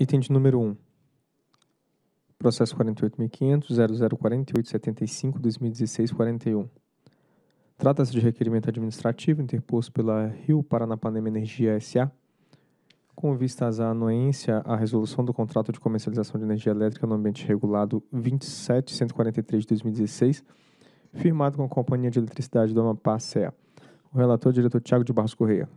Item de número 1. Processo 48.500.0048.75.2016.41. Trata-se de requerimento administrativo interposto pela Rio Paranapanema Energia S.A., com vistas à anuência à resolução do contrato de comercialização de energia elétrica no ambiente regulado 27143 de 2016, firmado com a Companhia de Eletricidade do Amapá, CEA. O relator, é diretor Tiago de Barros Correia.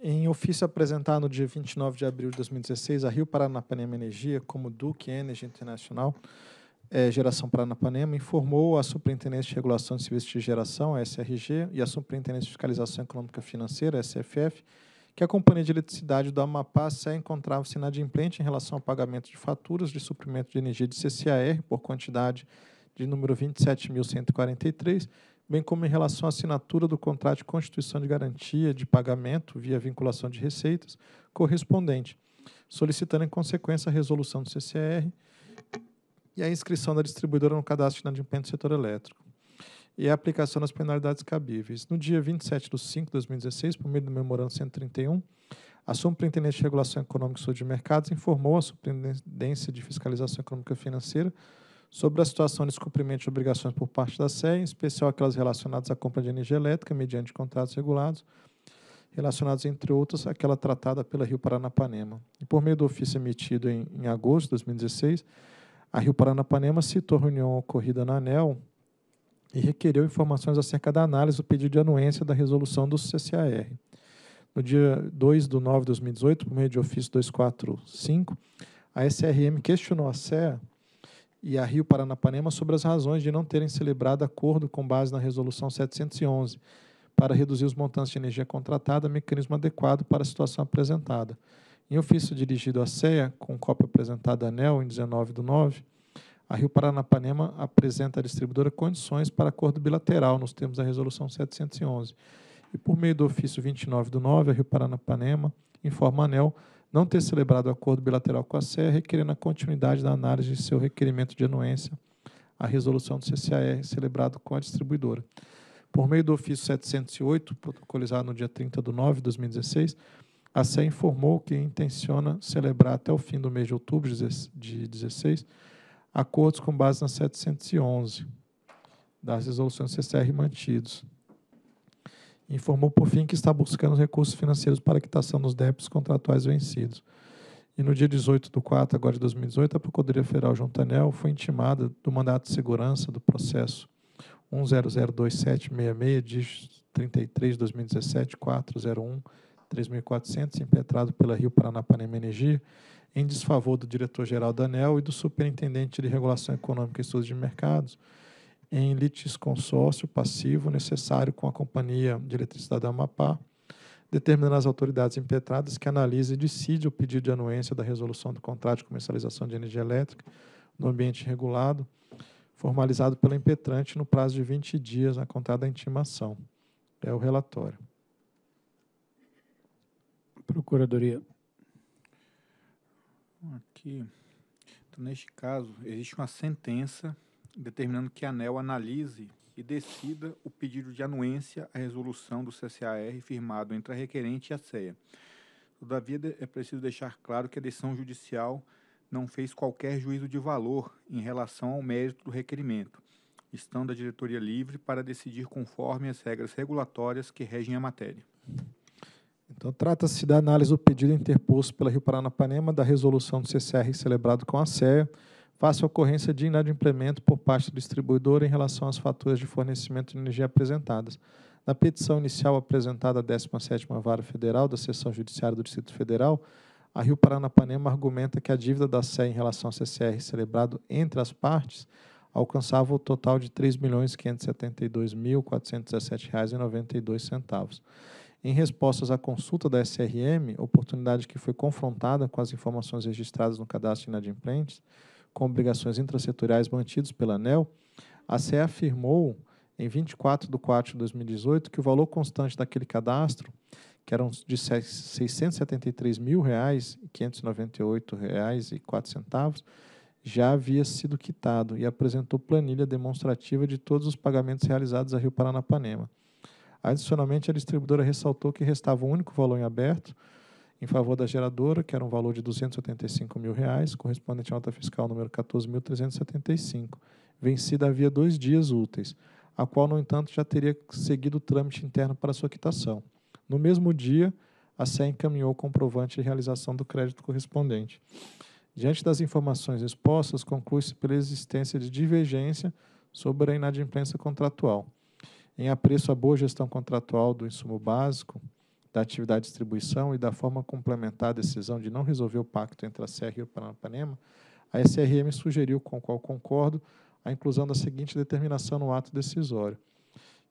Em ofício apresentado no dia 29 de abril de 2016, a Rio Paranapanema Energia, como Duke Energy Internacional, é, Geração Paranapanema, informou a Superintendência de Regulação de Serviços de Geração, a SRG, e a Superintendência de Fiscalização Econômica Financeira, a SFF, que a Companhia de Eletricidade do Amapá se encontrava-se inadimplente em relação ao pagamento de faturas de suprimento de energia de CCAR por quantidade de número 27.143 bem como em relação à assinatura do contrato de constituição de garantia de pagamento via vinculação de receitas correspondente, solicitando em consequência a resolução do CCR e a inscrição da distribuidora no cadastro de inadimplente do setor elétrico e a aplicação das penalidades cabíveis. No dia 27 de 5 de 2016, por meio do memorando 131, a Superintendência de Regulação Econômica e Saúde de Mercados informou à Superintendência de Fiscalização Econômica e Financeira sobre a situação de descumprimento de obrigações por parte da SE, em especial aquelas relacionadas à compra de energia elétrica mediante contratos regulados, relacionados, entre outras, àquela tratada pela Rio Paranapanema. E por meio do ofício emitido em, em agosto de 2016, a Rio Paranapanema citou a reunião ocorrida na ANEL e requereu informações acerca da análise do pedido de anuência da resolução do CCAR. No dia 2 de 9 de 2018, por meio de ofício 245, a SRM questionou a SEA e a Rio Paranapanema sobre as razões de não terem celebrado acordo com base na Resolução 711 para reduzir os montantes de energia contratada, mecanismo adequado para a situação apresentada. Em ofício dirigido à CEA, com cópia apresentada à ANEL em 19 do 9, a Rio Paranapanema apresenta à distribuidora condições para acordo bilateral nos termos da Resolução 711. E por meio do ofício 29 do 9, a Rio Paranapanema informa a ANEL não ter celebrado acordo bilateral com a SEA, requerendo a continuidade da análise de seu requerimento de anuência à resolução do CCAR celebrado com a distribuidora. Por meio do ofício 708, protocolizado no dia 30 de nove de 2016, a SEA informou que intenciona celebrar até o fim do mês de outubro de 2016 acordos com base na 711 das resoluções CCR mantidos, Informou, por fim, que está buscando recursos financeiros para a quitação dos débitos contratuais vencidos. E no dia 18 de 4 agora de 2018, a Procuradoria Federal anel foi intimada do mandato de segurança do processo 1002766, dígito 33, 2017, 401, 3.400, impetrado pela Rio Paranapanema Energia, em desfavor do diretor-geral da ANEL e do superintendente de Regulação Econômica e Estudos de Mercados, em litisconsórcio passivo necessário com a Companhia de Eletricidade do Amapá, determinando às autoridades impetradas que analise e decide o pedido de anuência da resolução do contrato de comercialização de energia elétrica no ambiente regulado, formalizado pela impetrante no prazo de 20 dias na contada da intimação. É o relatório. Procuradoria. Aqui. Então, neste caso, existe uma sentença determinando que a ANEL analise e decida o pedido de anuência à resolução do CCAR firmado entre a requerente e a CEA. Todavia, é preciso deixar claro que a decisão judicial não fez qualquer juízo de valor em relação ao mérito do requerimento, estando a diretoria livre para decidir conforme as regras regulatórias que regem a matéria. Então, trata-se da análise do pedido interposto pela Rio Paranapanema da resolução do CCR celebrado com a CEA, face à ocorrência de inadimplemento por parte do distribuidor em relação às faturas de fornecimento de energia apresentadas. Na petição inicial apresentada à 17ª Vara Federal da Seção Judiciária do Distrito Federal, a Rio Paranapanema argumenta que a dívida da SE em relação ao CCR celebrado entre as partes alcançava o total de R$ 3.572.417,92. Em respostas à consulta da SRM, oportunidade que foi confrontada com as informações registradas no cadastro de inadimplentes, com obrigações intrasetoriais mantidos pela ANEL, a CE afirmou em 24 de 4 de 2018 que o valor constante daquele cadastro, que eram de R$ 673.598,04, já havia sido quitado e apresentou planilha demonstrativa de todos os pagamentos realizados a Rio Paranapanema. Adicionalmente, a distribuidora ressaltou que restava um único valor em aberto, em favor da geradora, que era um valor de 275 mil reais, correspondente à nota fiscal número 14.375, vencida havia dois dias úteis, a qual, no entanto, já teria seguido o trâmite interno para sua quitação. No mesmo dia, a SE encaminhou o comprovante de realização do crédito correspondente. Diante das informações expostas, conclui-se pela existência de divergência sobre a inadimplência contratual. Em apreço à boa gestão contratual do insumo básico, da atividade de distribuição e da forma complementar a decisão de não resolver o pacto entre a SR e o Paranapanema, a SRM sugeriu, com o qual concordo, a inclusão da seguinte determinação no ato decisório,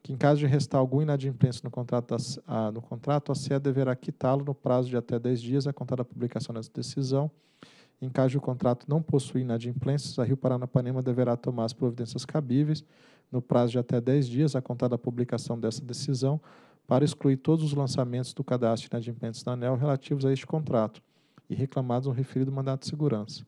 que em caso de restar algum inadimplência no contrato, a, no contrato, a deverá quitá-lo no prazo de até 10 dias a contar da publicação dessa decisão. Em caso de o contrato não possuir inadimplências, a Rio Paranapanema deverá tomar as providências cabíveis no prazo de até 10 dias a contar da publicação dessa decisão, para excluir todos os lançamentos do cadastro de inadimplentes da ANEL relativos a este contrato e reclamados no referido mandato de segurança.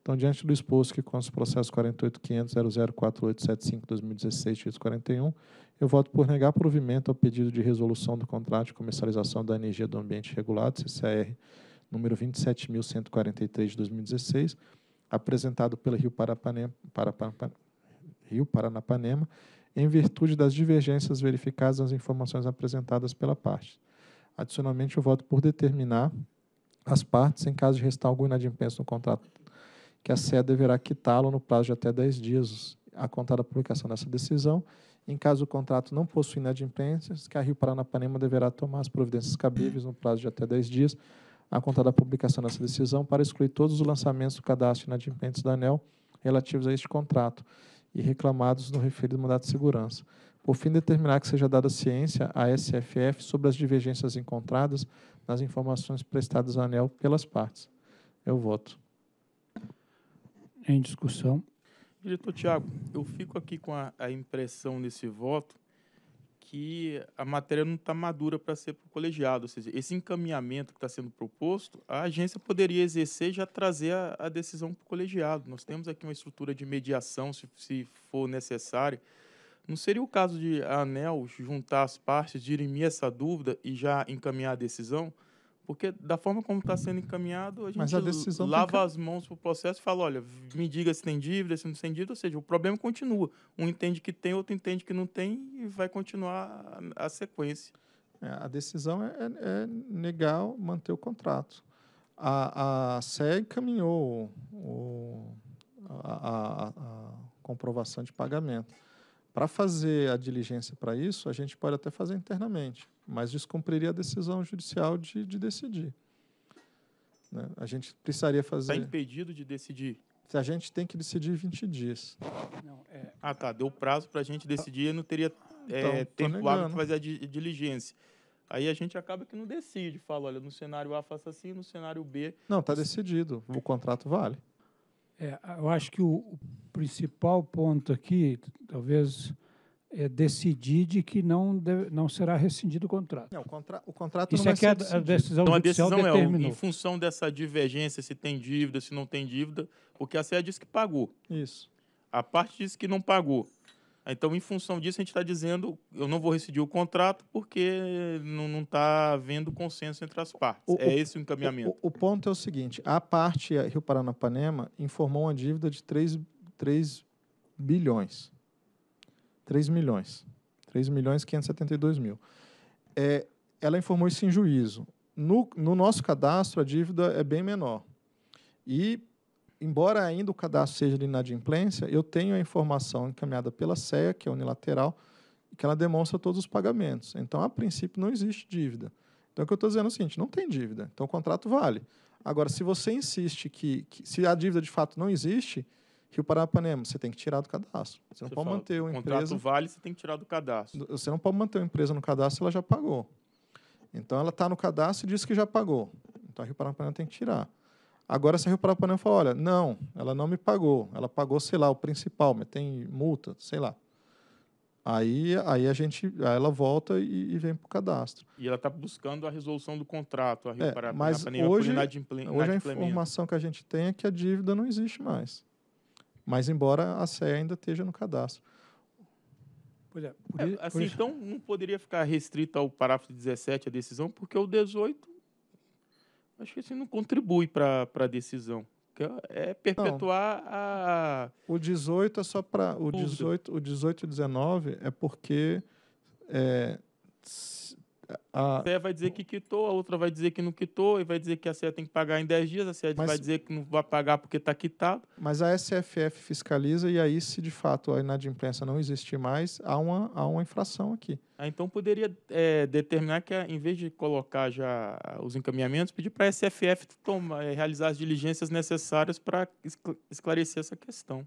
Então, diante do exposto que consta o processo 48.500.004875-2016-41, eu voto por negar provimento ao pedido de resolução do contrato de comercialização da energia do ambiente regulado, CCR número 27.143 de 2016, apresentado pela Rio, Para Parapanema, Rio Paranapanema em virtude das divergências verificadas nas informações apresentadas pela parte. Adicionalmente, o voto por determinar as partes, em caso de restar algum inadimplência no contrato, que a SE deverá quitá-lo no prazo de até 10 dias a contar da publicação dessa decisão. Em caso o contrato não possui inadimplências, que a Rio Paranapanema deverá tomar as providências cabíveis no prazo de até 10 dias a contar da publicação dessa decisão para excluir todos os lançamentos do cadastro inadimplentes da ANEL relativos a este contrato e reclamados no referido mandato de segurança. Por fim, determinar que seja dada ciência à SFF sobre as divergências encontradas nas informações prestadas à ANEL pelas partes. Eu voto. Em discussão. Diretor Tiago, eu fico aqui com a, a impressão nesse voto que a matéria não está madura para ser para o colegiado. Ou seja, esse encaminhamento que está sendo proposto, a agência poderia exercer e já trazer a, a decisão para o colegiado. Nós temos aqui uma estrutura de mediação, se, se for necessário. Não seria o caso de a ANEL juntar as partes, dirimir essa dúvida e já encaminhar a decisão? Porque da forma como está sendo encaminhado, a gente a lava as mãos para o processo e fala, olha, me diga se tem dívida, se não tem dívida, ou seja, o problema continua. Um entende que tem, outro entende que não tem e vai continuar a, sequência. É, a decisão é, é, é negar manter o contrato. A, a SEG encaminhou o, a, a, a comprovação de pagamento. Para fazer a diligência para isso, a gente pode até fazer internamente, mas descumpriria a decisão judicial de, de decidir. Né? A gente precisaria tá fazer. Está impedido de decidir? A gente tem que decidir 20 dias. Não, é... Ah, tá. Deu prazo para a gente decidir e não teria então, é, então, tempo hábil para fazer a diligência. Aí a gente acaba que não decide. Fala, olha, no cenário A faça assim, no cenário B. Não, está decidido. O contrato vale. É, eu acho que o, o principal ponto aqui, talvez, é decidir de que não, deve, não será rescindido o contrato. Não, o, contra, o contrato Isso não é que a, a, decisão Então, a decisão é determinou. é, em função dessa divergência, se tem dívida, se não tem dívida, porque a CEA disse que pagou. Isso. A parte disse que não pagou. Então, em função disso, a gente está dizendo eu não vou rescindir o contrato porque não está havendo consenso entre as partes. O, é esse o encaminhamento. O, o, ponto é o seguinte: a parte a Rio Paranapanema informou uma dívida de 3, 3 bilhões. 3 milhões. 3 milhões e 572 mil. É, ela informou isso em juízo. No, no nosso cadastro, a dívida é bem menor. E embora ainda o cadastro seja de inadimplência, eu tenho a informação encaminhada pela CEA, que é unilateral, que ela demonstra todos os pagamentos. Então, a princípio, não existe dívida. Então, o que eu estou dizendo é o seguinte, não tem dívida, então o contrato vale. Agora, se você insiste que, que se a dívida de fato não existe, Rio Paranapanema, você tem que tirar do cadastro. Você não você pode fala, manter o empresa... O contrato vale, você tem que tirar do cadastro. Você não pode manter uma empresa no cadastro, ela já pagou. Então, ela está no cadastro e diz que já pagou. Então, a Rio Paranapanema tem que tirar. Agora saiu para o Panamá, e falou: olha, não, ela não me pagou. Ela pagou, sei lá, o principal, mas tem multa, sei lá. Aí, aí a gente, aí ela volta e, e vem para o cadastro. E ela está buscando a resolução do contrato, a é, Rio é, mas hoje, hoje a informação que a gente tem é que a dívida não existe mais. Mas embora a CE ainda esteja no cadastro. Pois é, é por, é, assim, por... então não poderia ficar restrito ao parágrafo 17 a decisão, porque o 18 acho que assim não contribui para a decisão. É perpetuar não. a. O 18 é só para. O 18, o 18 e 19 é porque é, a CE vai dizer que quitou, a outra vai dizer que não quitou, e vai dizer que a CE tem que pagar em 10 dias, a CE mas... vai dizer que não vai pagar porque está quitado. Mas a SFF fiscaliza, e aí, se de fato a inadimplência não existir mais, há uma, há uma infração aqui. Ah, então poderia é, determinar que, em vez de colocar já os encaminhamentos, pedir para a SFF tomar, é, realizar as diligências necessárias para esclarecer essa questão.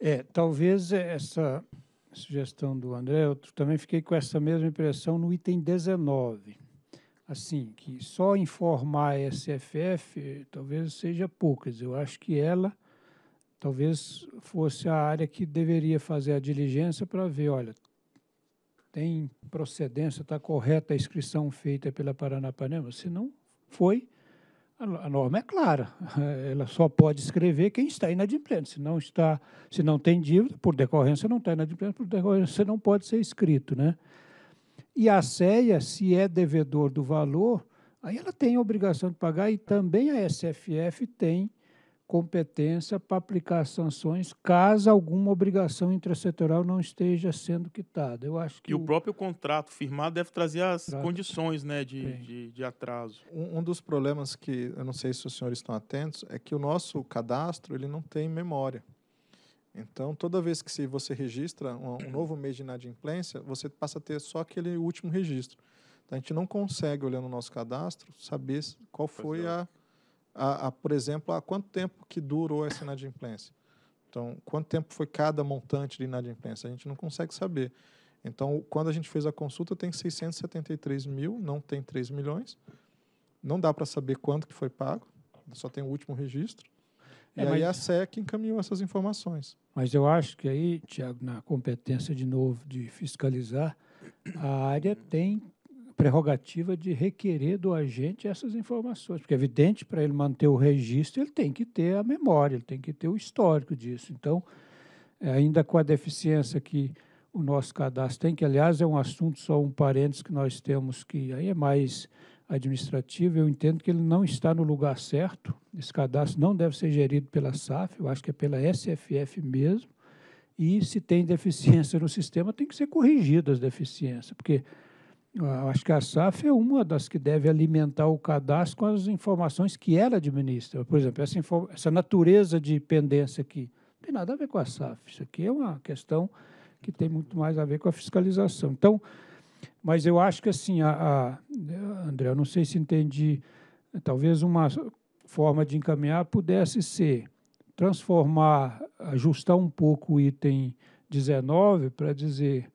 É, talvez essa sugestão do André, eu também fiquei com essa mesma impressão no item 19. Assim, que só informar a SFF talvez seja poucas. Eu acho que ela talvez fosse a área que deveria fazer a diligência para ver, olha, tem procedência, está correta a inscrição feita pela Paranapanema? Se não foi, a norma é clara, ela só pode escrever quem está inadimplente. Se não está, se não tem dívida, por decorrência não está inadimplente, por decorrência não pode ser escrito, né? E a CEA, se é devedor do valor, aí ela tem a obrigação de pagar e também a SFF tem competência para aplicar sanções caso alguma obrigação intrasetorial não esteja sendo quitada. Eu acho que e o, o próprio contrato firmado deve trazer as condições né, de, de, de, atraso. Um, um dos problemas que, eu não sei se os senhores estão atentos, é que o nosso cadastro ele não tem memória. Então, toda vez que você registra um, um novo mês de inadimplência, você passa a ter só aquele último registro. Então, a gente não consegue, olhando o nosso cadastro, saber qual foi é. a, a, a, por exemplo, há quanto tempo que durou essa inadimplência. Então, quanto tempo foi cada montante de inadimplência? A gente não consegue saber. Então, quando a gente fez a consulta, tem 673 mil, não tem 3 milhões. Não dá para saber quanto que foi pago, só tem o último registro. É, e aí mas... a SEC encaminhou essas informações. Mas eu acho que aí, Tiago, na competência de novo de fiscalizar, a área tem prerrogativa de requerer do agente essas informações, porque é evidente para ele manter o registro, ele tem que ter a memória, ele tem que ter o histórico disso. Então, é, ainda com a deficiência que o nosso cadastro tem, que aliás é um assunto só um parênteses que nós temos que aí é mais administrativo, eu entendo que ele não está no lugar certo. Esse cadastro não deve ser gerido pela SAF, eu acho que é pela SFF mesmo. E se tem deficiência no sistema, tem que ser corrigida as deficiências, porque ah, acho que a SAF é uma das que deve alimentar o cadastro com as informações que ela administra. Por exemplo, essa, essa natureza de pendência aqui não tem nada a ver com a SAF. Isso aqui é uma questão que tem muito mais a ver com a fiscalização. Então, mas eu acho que assim, a, a, André, eu não sei se entendi, talvez uma forma de encaminhar pudesse ser transformar, ajustar um pouco o item 19 para dizer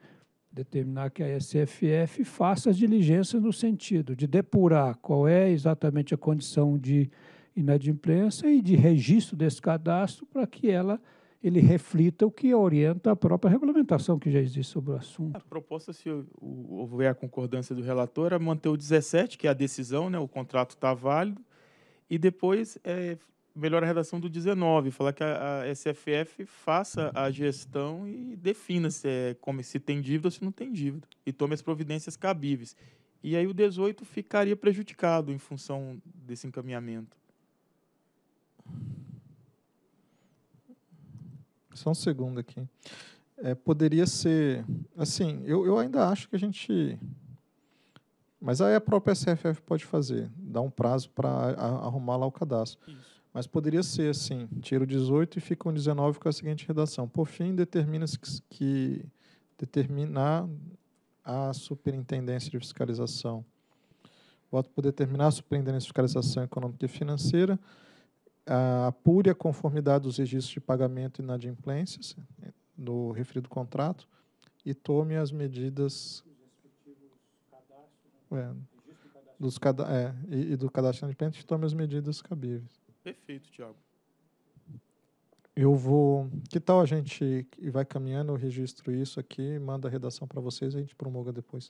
determinar que a SFF faça as diligências no sentido de depurar qual é exatamente a condição de inadimplência e de registro desse cadastro para que ela ele reflita o que orienta a própria regulamentação que já existe sobre o assunto. A proposta, se houver a concordância do relator, é manter o 17, que é a decisão, né, o contrato está válido, e depois é, melhor a redação do 19, falar que a, a SFF faça a gestão e defina se, é, como, se tem dívida ou se não tem dívida, e tome as providências cabíveis. E aí o 18 ficaria prejudicado em função desse encaminhamento. Só um segundo aqui. É, poderia ser. Assim, eu, eu ainda acho que a gente. Mas aí a própria SFF pode fazer, dar um prazo para arrumar lá o cadastro. Isso. Mas poderia ser assim, tiro 18 e fica um 19 com a seguinte redação. Por fim, determina-se que, que determinar a superintendência de fiscalização. Voto por determinar a superintendência de fiscalização econômica e financeira a, apure a conformidade dos registros de pagamento e inadimplências eh, do referido contrato e tome as medidas né? é, dos cada, é, e, e, do cadastro e tome as medidas cabíveis. Perfeito, Tiago. Eu vou. Que tal a gente vai caminhando, eu registro isso aqui, manda a redação para vocês e a gente promulga depois.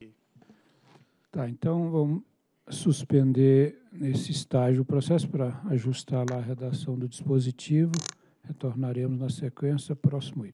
Tá, então vamos suspender nesse estágio o processo para ajustar lá a redação do dispositivo. Retornaremos na sequência, próximo item.